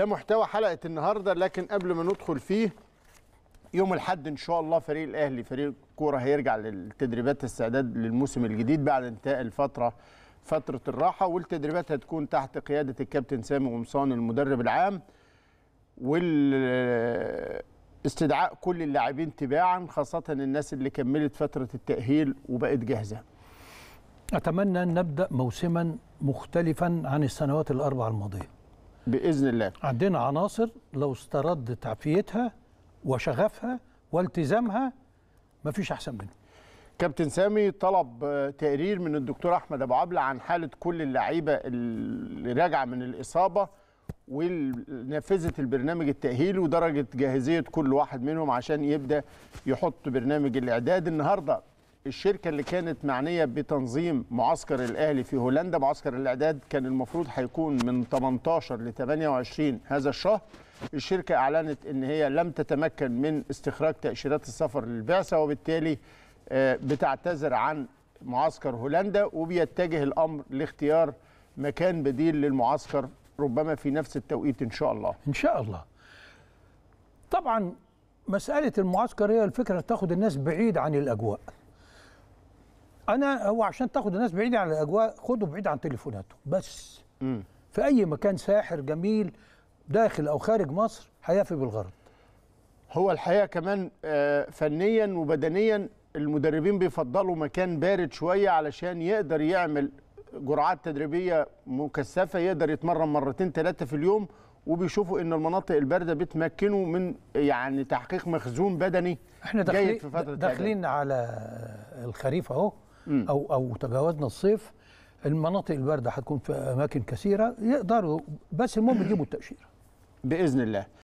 ده محتوى حلقه النهارده لكن قبل ما ندخل فيه يوم الاحد ان شاء الله فريق الاهلي فريق الكوره هيرجع للتدريبات استعداد للموسم الجديد بعد انتهاء الفتره فتره الراحه والتدريبات هتكون تحت قياده الكابتن سامي قمصان المدرب العام وال استدعاء كل اللاعبين تباعا خاصة الناس اللي كملت فترة التأهيل وبقت جاهزة أتمنى أن نبدأ موسما مختلفا عن السنوات الأربع الماضية باذن الله عندنا عناصر لو استرد تعفيتها وشغفها والتزامها مفيش احسن منه كابتن سامي طلب تقرير من الدكتور احمد ابو عبله عن حاله كل اللعيبه اللي راجعه من الاصابه ونفذت البرنامج التاهيلي ودرجه جاهزيه كل واحد منهم عشان يبدا يحط برنامج الاعداد النهارده الشركه اللي كانت معنيه بتنظيم معسكر الاهلي في هولندا معسكر الاعداد كان المفروض هيكون من 18 ل 28 هذا الشهر الشركه اعلنت ان هي لم تتمكن من استخراج تاشيرات السفر للبعثه وبالتالي آه، بتعتذر عن معسكر هولندا وبيتجه الامر لاختيار مكان بديل للمعسكر ربما في نفس التوقيت ان شاء الله ان شاء الله طبعا مساله المعسكر هي الفكره تاخد الناس بعيد عن الاجواء انا هو عشان تاخد الناس بعيد عن الاجواء خده بعيد عن تليفوناتهم بس م. في اي مكان ساحر جميل داخل او خارج مصر هيفي بالغرض هو الحقيقه كمان آه، فنيا وبدنيا المدربين بيفضلوا مكان بارد شويه علشان يقدر يعمل جرعات تدريبيه مكثفه يقدر يتمرن مرتين ثلاثه في اليوم وبيشوفوا ان المناطق البارده بتمكنه من يعني تحقيق مخزون بدني احنا داخلين داخلين على الخريف اهو او او تجاوزنا الصيف المناطق البارده هتكون في اماكن كثيره يقدروا بس المهم يجيبوا التاشيره باذن الله